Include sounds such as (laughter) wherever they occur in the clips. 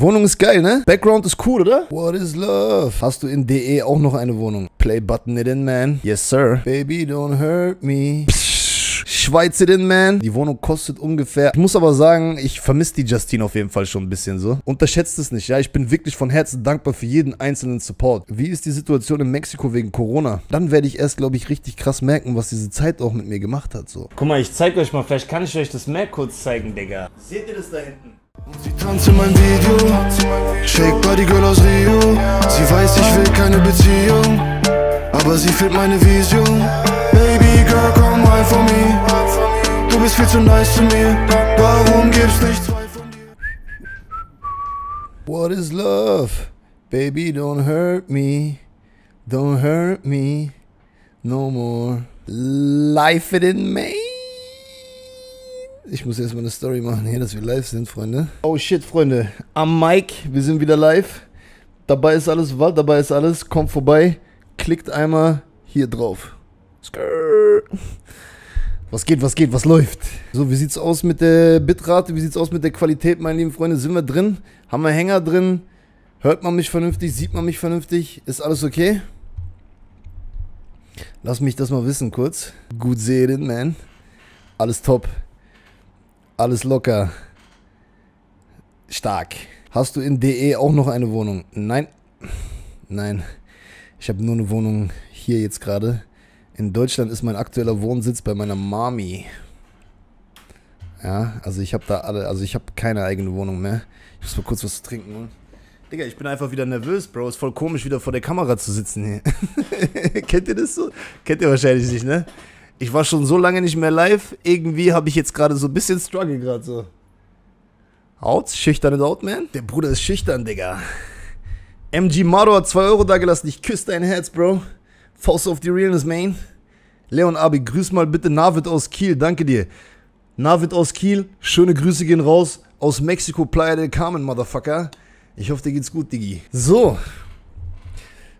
Wohnung ist geil, ne? Background ist cool, oder? What is love? Hast du in DE auch noch eine Wohnung? Play button it in, man. Yes, sir. Baby, don't hurt me. Schweiz it in, man. Die Wohnung kostet ungefähr. Ich muss aber sagen, ich vermisse die Justine auf jeden Fall schon ein bisschen so. Unterschätzt es nicht, ja. Ich bin wirklich von Herzen dankbar für jeden einzelnen Support. Wie ist die Situation in Mexiko wegen Corona? Dann werde ich erst, glaube ich, richtig krass merken, was diese Zeit auch mit mir gemacht hat, so. Guck mal, ich zeig euch mal. Vielleicht kann ich euch das mehr kurz zeigen, Digga. Seht ihr das da hinten? Sie tanzt in meinem Video, Shake Body Girl aus Rio. Sie weiß, ich will keine Beziehung, aber sie fehlt meine Vision. Baby Girl, komm rein von mir. Du bist viel zu nice zu mir. Warum gibst nicht zwei von dir? What is love? Baby, don't hurt me. Don't hurt me. No more. Life it in May. Ich muss erstmal eine Story machen hier, dass wir live sind, Freunde. Oh shit, Freunde. Am Mic, wir sind wieder live. Dabei ist alles was, dabei ist alles. Kommt vorbei, klickt einmal hier drauf. Was geht, was geht, was läuft? So, wie sieht's aus mit der Bitrate? Wie sieht's aus mit der Qualität, meine lieben Freunde? Sind wir drin? Haben wir Hänger drin? Hört man mich vernünftig? Sieht man mich vernünftig? Ist alles okay? Lass mich das mal wissen kurz. Gut sehen, man. Alles top. Alles locker. Stark. Hast du in DE auch noch eine Wohnung? Nein. Nein. Ich habe nur eine Wohnung hier jetzt gerade. In Deutschland ist mein aktueller Wohnsitz bei meiner Mami. Ja, also ich habe da alle, also ich habe keine eigene Wohnung mehr. Ich muss mal kurz was zu trinken holen. Digga, ich bin einfach wieder nervös, Bro. Ist voll komisch, wieder vor der Kamera zu sitzen hier. (laughs) Kennt ihr das so? Kennt ihr wahrscheinlich nicht, ne? Ich war schon so lange nicht mehr live. Irgendwie habe ich jetzt gerade so ein bisschen Struggle gerade so. Out? Schüchtern ist out, man? Der Bruder ist schüchtern, Digga. MG Maro hat 2 Euro dagelassen. Ich küsse dein Herz, Bro. Faust auf die Realness, man. Leon Abi, grüß mal bitte Navid aus Kiel. Danke dir. Navid aus Kiel, schöne Grüße gehen raus. Aus Mexiko, Playa del Carmen, Motherfucker. Ich hoffe, dir geht's gut, Digi. So.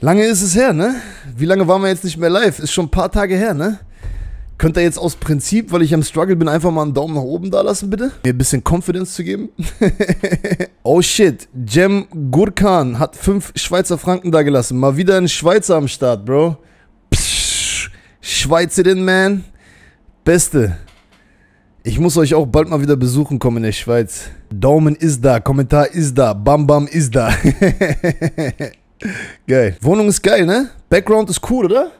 Lange ist es her, ne? Wie lange waren wir jetzt nicht mehr live? Ist schon ein paar Tage her, ne? Könnt ihr jetzt aus Prinzip, weil ich am Struggle bin, einfach mal einen Daumen nach oben da lassen, bitte? Mir ein bisschen Confidence zu geben. (laughs) oh shit, Jem Gurkan hat 5 Schweizer Franken da gelassen. Mal wieder ein Schweizer am Start, Bro. Psch, Schweizerin, man. Beste. Ich muss euch auch bald mal wieder besuchen kommen in der Schweiz. Daumen ist da, Kommentar ist da, Bam Bam ist da. (laughs) geil. Wohnung ist geil, ne? Background ist cool, oder?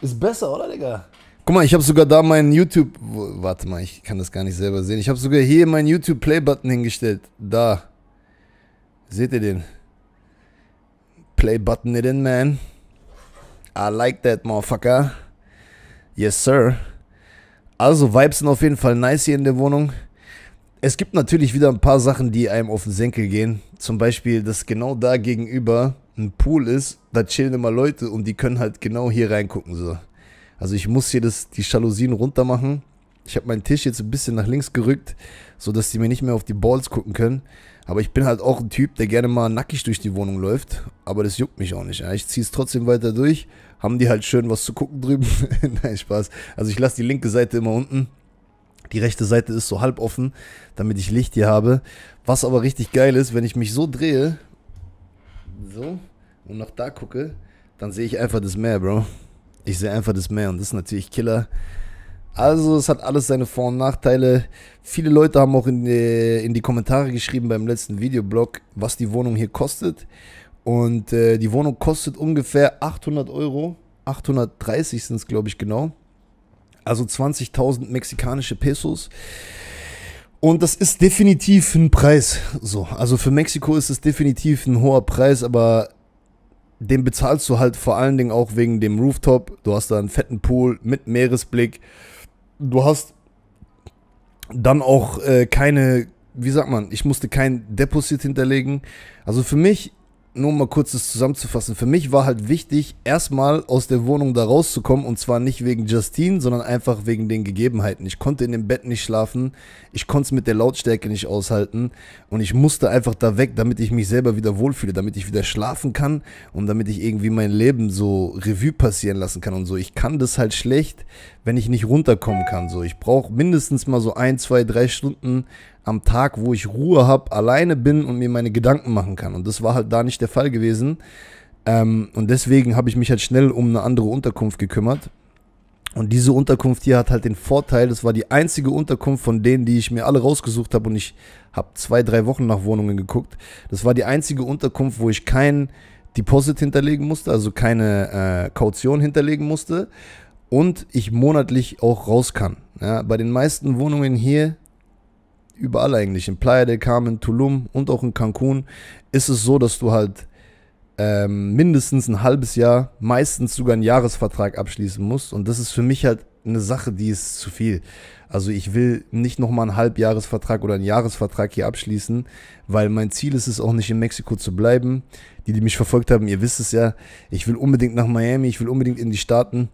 Ist besser, oder, Digga? Guck mal, ich habe sogar da meinen YouTube. Warte mal, ich kann das gar nicht selber sehen. Ich habe sogar hier meinen YouTube Play-Button hingestellt. Da. Seht ihr den? Play-Button it in, man. I like that, motherfucker. Yes, sir. Also, Vibes sind auf jeden Fall nice hier in der Wohnung. Es gibt natürlich wieder ein paar Sachen, die einem auf den Senkel gehen. Zum Beispiel, dass genau da gegenüber ein Pool ist. Da chillen immer Leute und die können halt genau hier reingucken, so. Also ich muss hier das, die Jalousien runter machen. Ich habe meinen Tisch jetzt ein bisschen nach links gerückt, sodass die mir nicht mehr auf die Balls gucken können. Aber ich bin halt auch ein Typ, der gerne mal nackig durch die Wohnung läuft. Aber das juckt mich auch nicht. Ja. Ich ziehe es trotzdem weiter durch. Haben die halt schön was zu gucken drüben. (laughs) Nein, Spaß. Also ich lasse die linke Seite immer unten. Die rechte Seite ist so halb offen, damit ich Licht hier habe. Was aber richtig geil ist, wenn ich mich so drehe, so, und nach da gucke, dann sehe ich einfach das Meer, Bro. Ich sehe einfach das Meer und das ist natürlich Killer. Also es hat alles seine Vor- und Nachteile. Viele Leute haben auch in die, äh, in die Kommentare geschrieben beim letzten Videoblog, was die Wohnung hier kostet. Und äh, die Wohnung kostet ungefähr 800 Euro. 830 sind es, glaube ich, genau. Also 20.000 mexikanische Pesos. Und das ist definitiv ein Preis. So, also für Mexiko ist es definitiv ein hoher Preis, aber den bezahlst du halt vor allen Dingen auch wegen dem Rooftop. Du hast da einen fetten Pool mit Meeresblick. Du hast dann auch äh, keine, wie sagt man, ich musste kein Deposit hinterlegen. Also für mich nur mal kurz das zusammenzufassen. Für mich war halt wichtig, erstmal aus der Wohnung da rauszukommen und zwar nicht wegen Justine, sondern einfach wegen den Gegebenheiten. Ich konnte in dem Bett nicht schlafen, ich konnte es mit der Lautstärke nicht aushalten und ich musste einfach da weg, damit ich mich selber wieder wohlfühle, damit ich wieder schlafen kann und damit ich irgendwie mein Leben so Revue passieren lassen kann und so. Ich kann das halt schlecht, wenn ich nicht runterkommen kann. So, ich brauche mindestens mal so ein, zwei, drei Stunden am Tag, wo ich Ruhe habe, alleine bin und mir meine Gedanken machen kann. Und das war halt da nicht der Fall gewesen. Ähm, und deswegen habe ich mich halt schnell um eine andere Unterkunft gekümmert. Und diese Unterkunft hier hat halt den Vorteil, das war die einzige Unterkunft von denen, die ich mir alle rausgesucht habe. Und ich habe zwei, drei Wochen nach Wohnungen geguckt. Das war die einzige Unterkunft, wo ich kein Deposit hinterlegen musste, also keine äh, Kaution hinterlegen musste und ich monatlich auch raus kann. Ja, bei den meisten Wohnungen hier, überall eigentlich, in Playa del Carmen, Tulum und auch in Cancun, ist es so, dass du halt ähm, mindestens ein halbes Jahr, meistens sogar einen Jahresvertrag abschließen musst. Und das ist für mich halt eine Sache, die ist zu viel. Also ich will nicht nochmal einen Halbjahresvertrag oder einen Jahresvertrag hier abschließen, weil mein Ziel ist es auch nicht in Mexiko zu bleiben. Die, die mich verfolgt haben, ihr wisst es ja, ich will unbedingt nach Miami, ich will unbedingt in die Staaten.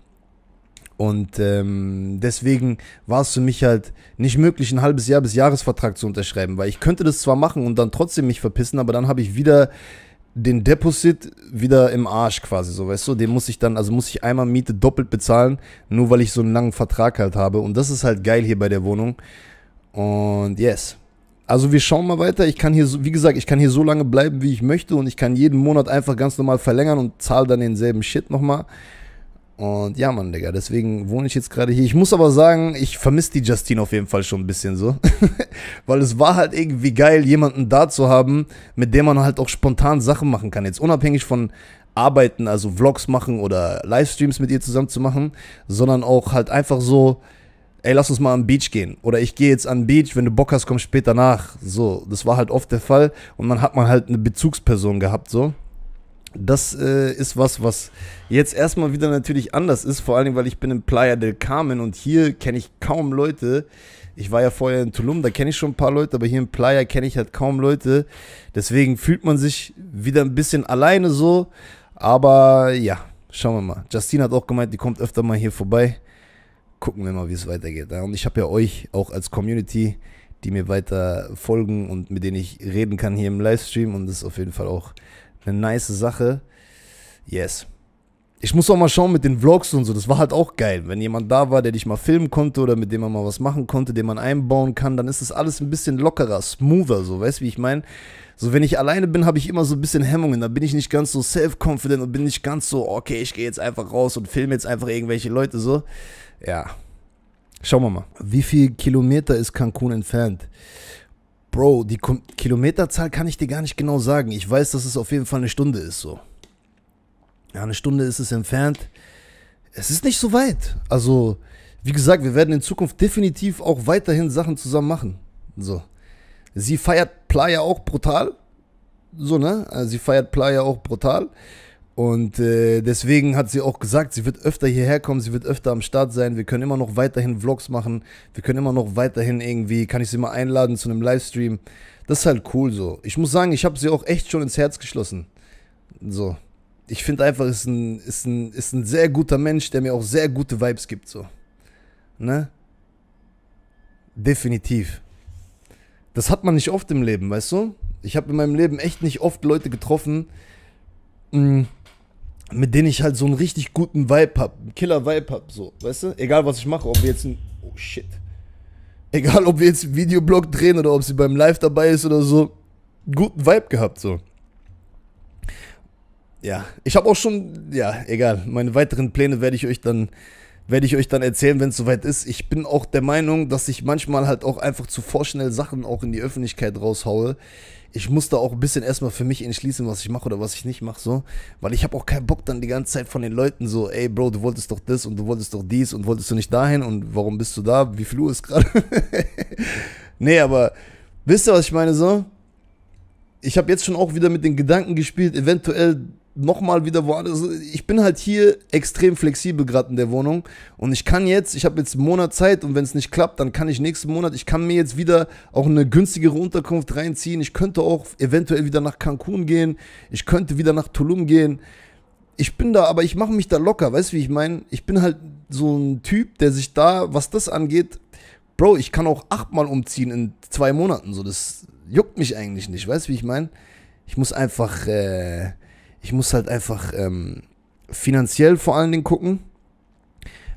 Und ähm, deswegen war es für mich halt nicht möglich, ein halbes Jahr bis Jahresvertrag zu unterschreiben, weil ich könnte das zwar machen und dann trotzdem mich verpissen, aber dann habe ich wieder den Deposit wieder im Arsch quasi, so weißt du, den muss ich dann, also muss ich einmal Miete doppelt bezahlen, nur weil ich so einen langen Vertrag halt habe und das ist halt geil hier bei der Wohnung und yes. Also wir schauen mal weiter, ich kann hier, wie gesagt, ich kann hier so lange bleiben, wie ich möchte und ich kann jeden Monat einfach ganz normal verlängern und zahle dann denselben Shit nochmal. mal und ja, Mann, Digga, deswegen wohne ich jetzt gerade hier. Ich muss aber sagen, ich vermisse die Justine auf jeden Fall schon ein bisschen so. (laughs) Weil es war halt irgendwie geil, jemanden da zu haben, mit dem man halt auch spontan Sachen machen kann. Jetzt unabhängig von Arbeiten, also Vlogs machen oder Livestreams mit ihr zusammen zu machen, sondern auch halt einfach so, ey, lass uns mal am Beach gehen. Oder ich gehe jetzt am Beach, wenn du Bock hast, komm später nach. So, das war halt oft der Fall. Und dann hat man halt eine Bezugsperson gehabt, so. Das äh, ist was, was jetzt erstmal wieder natürlich anders ist, vor allem weil ich bin in Playa del Carmen und hier kenne ich kaum Leute. Ich war ja vorher in Tulum, da kenne ich schon ein paar Leute, aber hier in Playa kenne ich halt kaum Leute. Deswegen fühlt man sich wieder ein bisschen alleine so. Aber ja, schauen wir mal. Justine hat auch gemeint, die kommt öfter mal hier vorbei. Gucken wir mal, wie es weitergeht. und ich habe ja euch auch als Community, die mir weiter folgen und mit denen ich reden kann hier im Livestream. Und das ist auf jeden Fall auch eine nice Sache. Yes. Ich muss auch mal schauen mit den Vlogs und so, das war halt auch geil. Wenn jemand da war, der dich mal filmen konnte oder mit dem man mal was machen konnte, den man einbauen kann, dann ist das alles ein bisschen lockerer, smoother, so, weißt du, wie ich meine? So, wenn ich alleine bin, habe ich immer so ein bisschen Hemmungen. Da bin ich nicht ganz so self-confident und bin nicht ganz so, okay, ich gehe jetzt einfach raus und filme jetzt einfach irgendwelche Leute so. Ja. Schauen wir mal. Wie viel Kilometer ist Cancun entfernt? Bro, die Kom Kilometerzahl kann ich dir gar nicht genau sagen. Ich weiß, dass es auf jeden Fall eine Stunde ist so. Ja, eine Stunde ist es entfernt. Es ist nicht so weit. Also, wie gesagt, wir werden in Zukunft definitiv auch weiterhin Sachen zusammen machen. So. Sie feiert Playa auch brutal. So, ne? Also, sie feiert Playa auch brutal. Und äh, deswegen hat sie auch gesagt, sie wird öfter hierher kommen, sie wird öfter am Start sein. Wir können immer noch weiterhin Vlogs machen. Wir können immer noch weiterhin irgendwie, kann ich sie mal einladen zu einem Livestream. Das ist halt cool so. Ich muss sagen, ich habe sie auch echt schon ins Herz geschlossen. So. Ich finde einfach, ist ein, ist, ein, ist ein sehr guter Mensch, der mir auch sehr gute Vibes gibt. So. Ne? Definitiv. Das hat man nicht oft im Leben, weißt du? Ich habe in meinem Leben echt nicht oft Leute getroffen, mh, mm, mit denen ich halt so einen richtig guten Vibe hab, einen Killer Vibe hab, so, weißt du? Egal was ich mache, ob wir jetzt ein Oh shit. Egal ob wir jetzt einen Videoblog drehen oder ob sie beim Live dabei ist oder so, guten Vibe gehabt so. Ja, ich habe auch schon, ja, egal. Meine weiteren Pläne werde ich euch dann werde ich euch dann erzählen, wenn es soweit ist. Ich bin auch der Meinung, dass ich manchmal halt auch einfach zu vorschnell Sachen auch in die Öffentlichkeit raushaue. Ich muss da auch ein bisschen erstmal für mich entschließen, was ich mache oder was ich nicht mache, so. Weil ich habe auch keinen Bock dann die ganze Zeit von den Leuten so, ey Bro, du wolltest doch das und du wolltest doch dies und wolltest du nicht dahin und warum bist du da? Wie viel Uhr ist gerade? (laughs) nee, aber wisst ihr, was ich meine so? Ich habe jetzt schon auch wieder mit den Gedanken gespielt, eventuell nochmal wieder woanders. Also ich bin halt hier extrem flexibel gerade in der Wohnung und ich kann jetzt, ich habe jetzt einen Monat Zeit und wenn es nicht klappt, dann kann ich nächsten Monat, ich kann mir jetzt wieder auch eine günstigere Unterkunft reinziehen. Ich könnte auch eventuell wieder nach Cancun gehen. Ich könnte wieder nach Tulum gehen. Ich bin da, aber ich mache mich da locker, weißt du, wie ich meine? Ich bin halt so ein Typ, der sich da, was das angeht, Bro, ich kann auch achtmal umziehen in zwei Monaten, so das juckt mich eigentlich nicht, weißt du, wie ich meine? Ich muss einfach äh, ich muss halt einfach ähm, finanziell vor allen Dingen gucken.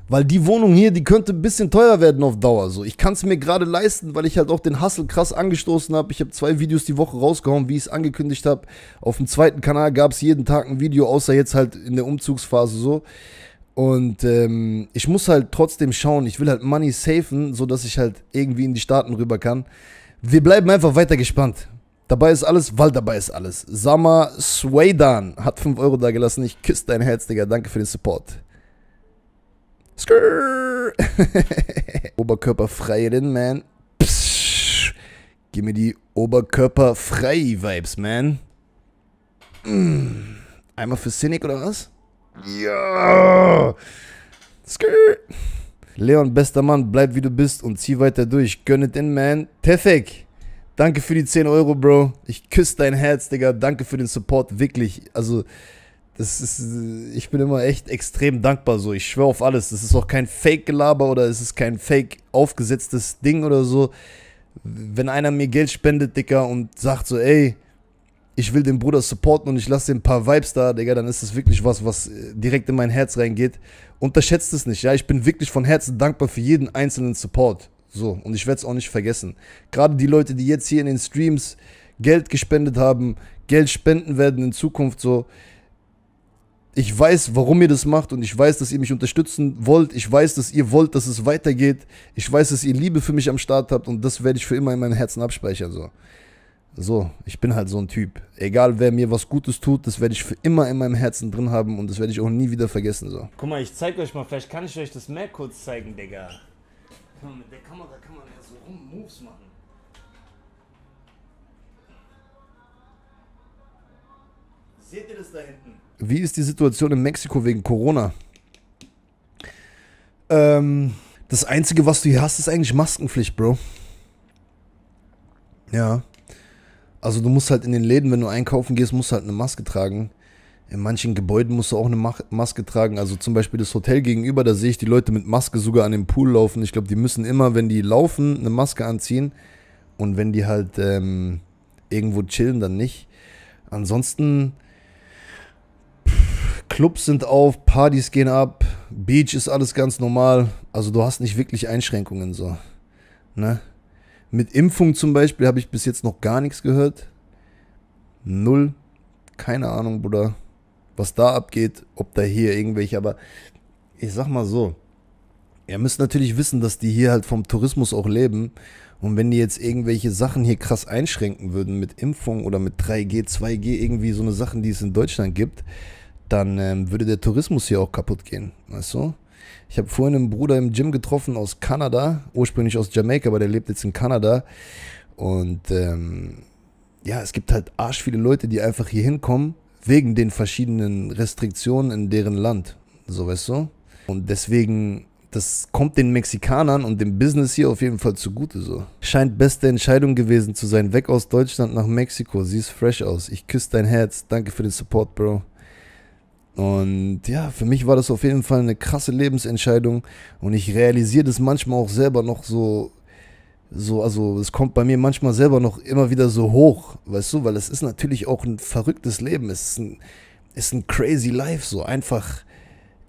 Weil die Wohnung hier, die könnte ein bisschen teuer werden auf Dauer. So, ich kann es mir gerade leisten, weil ich halt auch den Hustle krass angestoßen habe. Ich habe zwei Videos die Woche rausgehauen, wie ich es angekündigt habe. Auf dem zweiten Kanal gab es jeden Tag ein Video, außer jetzt halt in der Umzugsphase so. Und ähm, ich muss halt trotzdem schauen. Ich will halt Money safen, sodass ich halt irgendwie in die Staaten rüber kann. Wir bleiben einfach weiter gespannt. Dabei ist alles, weil dabei ist alles. Summer Swaydan hat 5 Euro da gelassen. Ich küsse dein Herz, Digga. Danke für den Support. Skrrr. (laughs) Oberkörperfreierin, man. Pssch. Gib mir die Oberkörperfrei-Vibes, man. Mm. Einmal für Cynic oder was? Ja. Skrrr. Leon, bester Mann, bleib wie du bist und zieh weiter durch. Gönnet in, man. Tefek. Danke für die 10 Euro, Bro. Ich küsse dein Herz, Digga. Danke für den Support, wirklich. Also, das ist, äh, ich bin immer echt extrem dankbar so. Ich schwöre auf alles. Das ist auch kein Fake-Gelaber oder es ist kein Fake aufgesetztes Ding oder so. Wenn einer mir Geld spendet, Digga, und sagt so, ey, ich will den Bruder supporten und ich lasse ihm ein paar Vibes da, Digga, dann ist das wirklich was, was äh, direkt in mein Herz reingeht. Unterschätzt es nicht, ja. Ich bin wirklich von Herzen dankbar für jeden einzelnen Support. So, und ich werde es auch nicht vergessen. Gerade die Leute, die jetzt hier in den Streams Geld gespendet haben, Geld spenden werden in Zukunft so. Ich weiß, warum ihr das macht und ich weiß, dass ihr mich unterstützen wollt. Ich weiß, dass ihr wollt, dass es weitergeht. Ich weiß, dass ihr Liebe für mich am Start habt und das werde ich für immer in meinem Herzen abspeichern. So. So, ich bin halt so ein Typ. Egal, wer mir was Gutes tut, das werde ich für immer in meinem Herzen drin haben und das werde ich auch nie wieder vergessen. So. Guck mal, ich zeige euch mal, vielleicht kann ich euch das mehr kurz zeigen, Digga. Hm, mit der Kamera kann man ja so rum Moves machen. Seht ihr das da hinten? Wie ist die Situation in Mexiko wegen Corona? Ähm, das Einzige, was du hier hast, ist eigentlich Maskenpflicht, Bro. Ja. Also du musst halt in den Läden, wenn du einkaufen gehst, musst halt eine Maske tragen. In manchen Gebäuden musst du auch eine Maske tragen. Also zum Beispiel das Hotel gegenüber, da sehe ich die Leute mit Maske sogar an dem Pool laufen. Ich glaube, die müssen immer, wenn die laufen, eine Maske anziehen. Und wenn die halt ähm, irgendwo chillen, dann nicht. Ansonsten, pff, Clubs sind auf, Partys gehen ab, Beach ist alles ganz normal. Also du hast nicht wirklich Einschränkungen so. Ne? Mit Impfung zum Beispiel habe ich bis jetzt noch gar nichts gehört. Null. Keine Ahnung, Bruder was da abgeht, ob da hier irgendwelche, aber ich sag mal so, ihr müsst natürlich wissen, dass die hier halt vom Tourismus auch leben. Und wenn die jetzt irgendwelche Sachen hier krass einschränken würden mit Impfung oder mit 3G, 2G, irgendwie so eine Sachen, die es in Deutschland gibt, dann ähm, würde der Tourismus hier auch kaputt gehen. Weißt du? Ich habe vorhin einen Bruder im Gym getroffen aus Kanada, ursprünglich aus Jamaika, aber der lebt jetzt in Kanada. Und ähm, ja, es gibt halt arsch viele Leute, die einfach hier hinkommen wegen den verschiedenen Restriktionen in deren Land. So, weißt du? Und deswegen, das kommt den Mexikanern und dem Business hier auf jeden Fall zugute, so. Scheint beste Entscheidung gewesen zu sein. Weg aus Deutschland nach Mexiko. Siehst fresh aus. Ich küsse dein Herz. Danke für den Support, Bro. Und ja, für mich war das auf jeden Fall eine krasse Lebensentscheidung. Und ich realisiere das manchmal auch selber noch so so, also es kommt bei mir manchmal selber noch immer wieder so hoch, weißt du, weil es ist natürlich auch ein verrücktes Leben, es ist ein, ist ein crazy life, so einfach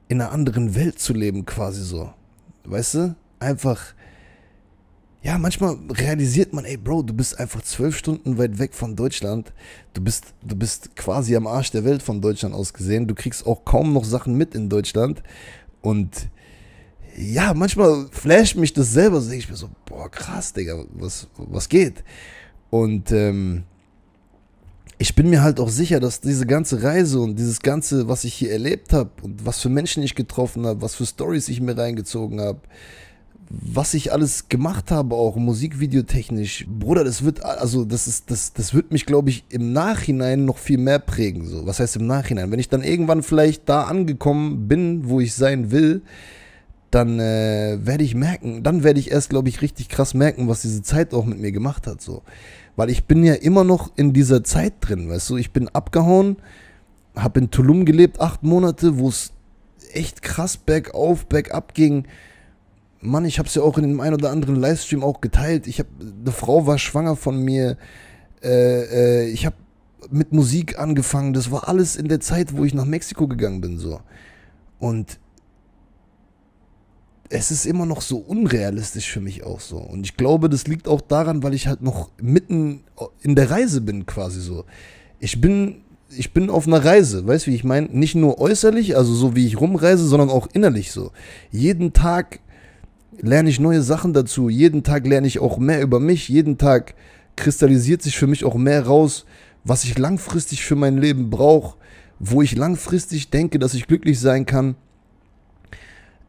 in einer anderen Welt zu leben quasi so, weißt du, einfach, ja, manchmal realisiert man, ey Bro, du bist einfach zwölf Stunden weit weg von Deutschland, du bist, du bist quasi am Arsch der Welt von Deutschland aus gesehen, du kriegst auch kaum noch Sachen mit in Deutschland und ja, manchmal flasht mich das selber, sehe ich mir so, boah, krass, Digga, was, was geht? Und ähm, ich bin mir halt auch sicher, dass diese ganze Reise und dieses Ganze, was ich hier erlebt habe und was für Menschen ich getroffen habe, was für Stories ich mir reingezogen habe, was ich alles gemacht habe, auch musikvideotechnisch, Bruder, das wird, also das ist, das, das wird mich, glaube ich, im Nachhinein noch viel mehr prägen. So, was heißt im Nachhinein? Wenn ich dann irgendwann vielleicht da angekommen bin, wo ich sein will, dann äh, werde ich merken, dann werde ich erst, glaube ich, richtig krass merken, was diese Zeit auch mit mir gemacht hat, so. Weil ich bin ja immer noch in dieser Zeit drin, weißt du, ich bin abgehauen, habe in Tulum gelebt, acht Monate, wo es echt krass bergauf, bergab ging. Mann, ich habe es ja auch in dem einen oder anderen Livestream auch geteilt. Ich habe, eine Frau war schwanger von mir. Äh, äh, ich habe mit Musik angefangen. Das war alles in der Zeit, wo ich nach Mexiko gegangen bin so. Und es ist immer noch so unrealistisch für mich auch so. Und ich glaube, das liegt auch daran, weil ich halt noch mitten in der Reise bin, quasi so. Ich bin, ich bin auf einer Reise, weißt du, wie ich meine? Nicht nur äußerlich, also so wie ich rumreise, sondern auch innerlich so. Jeden Tag lerne ich neue Sachen dazu, jeden Tag lerne ich auch mehr über mich, jeden Tag kristallisiert sich für mich auch mehr raus, was ich langfristig für mein Leben brauche, wo ich langfristig denke, dass ich glücklich sein kann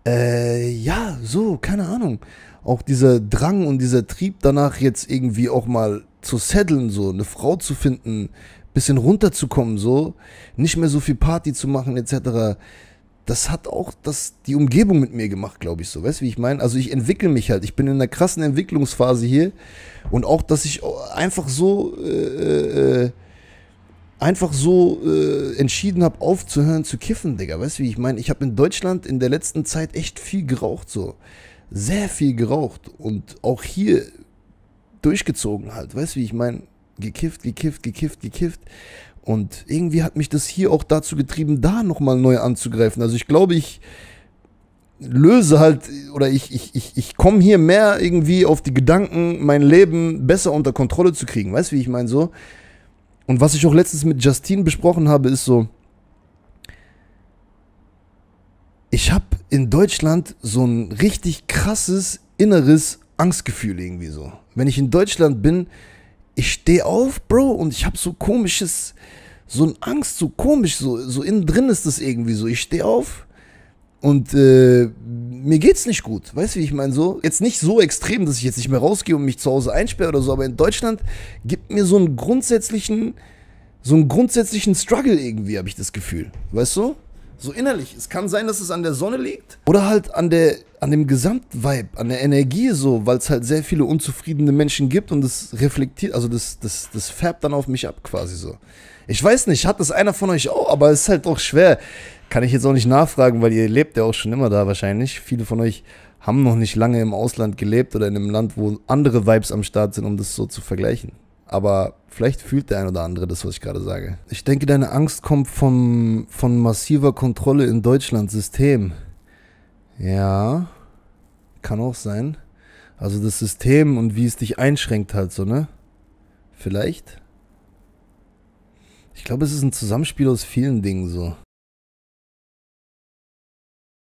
äh, ja, so, keine Ahnung. Auch dieser Drang und dieser Trieb danach, jetzt irgendwie auch mal zu setteln, so, eine Frau zu finden, bisschen runterzukommen, so, nicht mehr so viel Party zu machen, etc. Das hat auch das, die Umgebung mit mir gemacht, glaube ich, so. Weißt du, wie ich meine? Also, ich entwickle mich halt. Ich bin in einer krassen Entwicklungsphase hier. Und auch, dass ich einfach so, äh, äh, äh einfach so äh, entschieden habe, aufzuhören zu kiffen, Digga. Weißt du, wie ich meine? Ich habe in Deutschland in der letzten Zeit echt viel geraucht, so. Sehr viel geraucht und auch hier durchgezogen halt. Weißt du, wie ich meine? Gekifft, gekifft, gekifft, gekifft. Und irgendwie hat mich das hier auch dazu getrieben, da nochmal neu anzugreifen. Also ich glaube, ich löse halt oder ich, ich, ich, ich komme hier mehr irgendwie auf die Gedanken, mein Leben besser unter Kontrolle zu kriegen. Weißt du, wie ich meine? So, und was ich auch letztens mit Justine besprochen habe, ist so, ich habe in Deutschland so ein richtig krasses inneres Angstgefühl irgendwie so. Wenn ich in Deutschland bin, ich stehe auf, Bro, und ich habe so komisches, so ein Angst, so komisch, so, so innen drin ist das irgendwie so. Ich stehe auf, und äh, mir geht's nicht gut. Weißt du, wie ich meine? So, jetzt nicht so extrem, dass ich jetzt nicht mehr rausgehe und mich zu Hause einsperre oder so, aber in Deutschland gibt mir so einen grundsätzlichen, so einen grundsätzlichen Struggle irgendwie, habe ich das Gefühl. Weißt du? So innerlich. Es kann sein, dass es an der Sonne liegt. Oder halt an der, an dem Gesamtvibe, an der Energie so, weil es halt sehr viele unzufriedene Menschen gibt und das reflektiert, also das, das, das färbt dann auf mich ab quasi so. Ich weiß nicht, hat das einer von euch auch, aber es ist halt auch schwer. Kann ich jetzt auch nicht nachfragen, weil ihr lebt ja auch schon immer da wahrscheinlich. Viele von euch haben noch nicht lange im Ausland gelebt oder in einem Land, wo andere Vibes am Start sind, um das so zu vergleichen. Aber vielleicht fühlt der ein oder andere das, was ich gerade sage. Ich denke, deine Angst kommt vom, von massiver Kontrolle in Deutschland, System. Ja, kann auch sein. Also das System und wie es dich einschränkt halt so, ne? Vielleicht? Ich glaube, es ist ein Zusammenspiel aus vielen Dingen so.